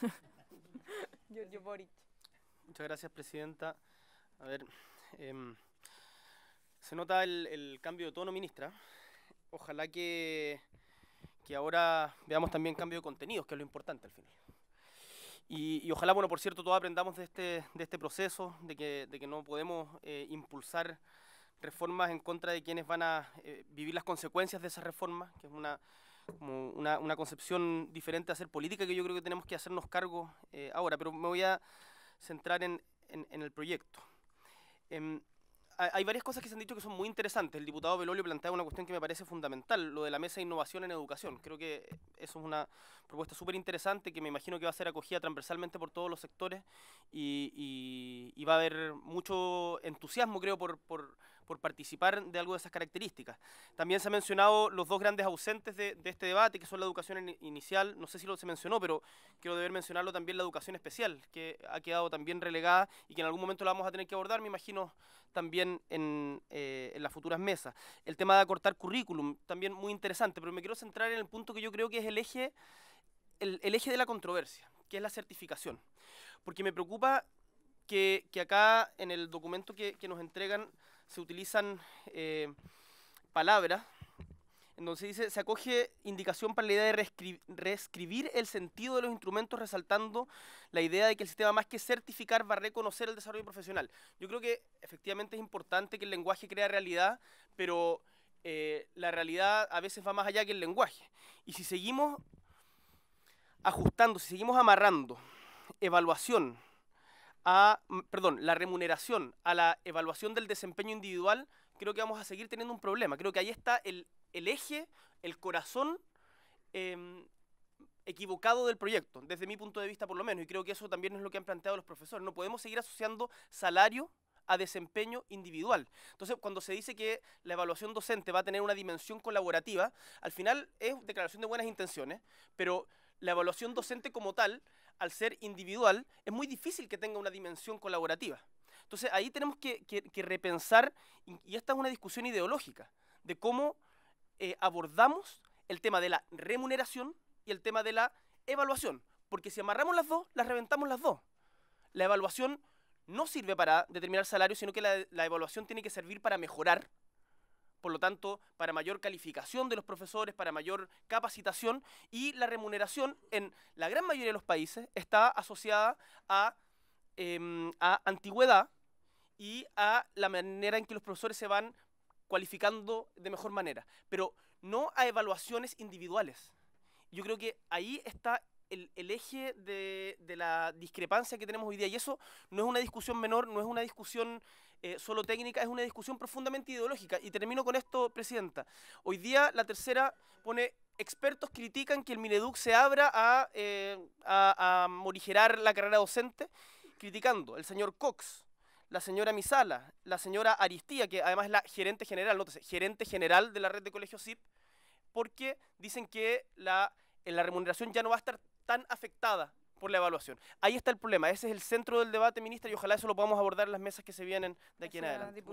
Muchas gracias, Presidenta. A ver, em, se nota el, el, cambio de tono, ministra. Ojalá que, que ahora veamos también cambio de contenidos, que es lo importante al final. Y, y, ojalá, bueno, por cierto, todos aprendamos de este, de este proceso, de que, de que no podemos eh, impulsar reformas en contra de quienes van a eh, vivir las consecuencias de esas reformas, que es una como una, una, concepción diferente de hacer política que yo creo que tenemos que hacernos cargo eh, ahora, pero me voy a centrar en, en, el proyecto. Em, hay varias cosas que se han dicho que son muy interesantes. El diputado Belolio plantea una cuestión que me parece fundamental, lo de la mesa de innovación en educación. Creo que eso es una propuesta súper interesante que me imagino que va a ser acogida transversalmente por todos los sectores y, y, va a haber mucho entusiasmo, creo, por por participar de algo de esas características. También se han mencionado los dos grandes ausentes de, este debate, que son la educación inicial, no sé si lo se mencionó, pero quiero deber mencionarlo también la educación especial, que ha quedado también relegada y que en algún momento la vamos a tener que abordar, me imagino, también en, eh, las futuras mesas. El tema de acortar currículum, también muy interesante, pero me quiero centrar en el punto que yo creo que es el eje, el, eje de la controversia, que es la certificación. Porque me preocupa que, acá en el documento que, que nos entregan se utilizan eh, palabras, entonces dice, se acoge indicación para la idea de reescribir el sentido de los instrumentos, resaltando la idea de que el sistema más que certificar va a reconocer el desarrollo profesional. Yo creo que efectivamente es importante que el lenguaje crea realidad, pero eh, la realidad a veces va más allá que el lenguaje. Y si seguimos ajustando, si seguimos amarrando evaluación, a, mm, perdón, la remuneración a la evaluación del desempeño individual, creo que vamos a seguir teniendo un problema. Creo que ahí está el, eje, el corazón em, equivocado del proyecto, desde mi punto de vista por lo menos, y creo que eso también es lo que han planteado los profesores. No podemos seguir asociando salario a desempeño individual. Entonces, cuando se dice que la evaluación docente va a tener una dimensión colaborativa, al final es declaración de buenas intenciones, pero la evaluación docente como tal al ser individual, es muy difícil que tenga una dimensión colaborativa. Entonces ahí tenemos que, repensar, y esta es una discusión ideológica, de cómo eh, abordamos el tema de la remuneración y el tema de la evaluación. Porque si amarramos las dos, las reventamos las dos. La evaluación no sirve para determinar salario, sino que la, la evaluación tiene que servir para mejorar por lo tanto, para mayor calificación de los profesores, para mayor capacitación y la remuneración en la gran mayoría de los países está asociada em, a, antigüedad y a la manera en que los profesores se van cualificando de mejor manera, pero no a evaluaciones individuales. Yo creo que ahí está el, eje de, la discrepancia que tenemos hoy día. Y eso no es una discusión menor, no es una discusión eh, solo técnica, es una discusión profundamente ideológica. Y termino con esto, Presidenta. Hoy día la tercera pone expertos critican que el Mineduc se abra a, eh, morigerar la carrera docente, criticando el señor Cox, la señora Misala, la señora Aristía, que además es la gerente general, nótese, gerente general de la red de colegios CIP, porque dicen que la, la remuneración ya no va a estar tan afectada por la evaluación. Ahí está el problema, ese es el centro del debate, ministra, y ojalá eso lo podamos abordar en las mesas que se vienen de aquí en adelante.